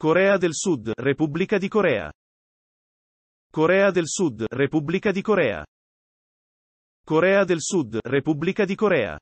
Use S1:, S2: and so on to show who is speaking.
S1: Corea del Sud, Repubblica di Corea. Corea del Sud, Repubblica di Corea. Corea del Sud, Repubblica di Corea.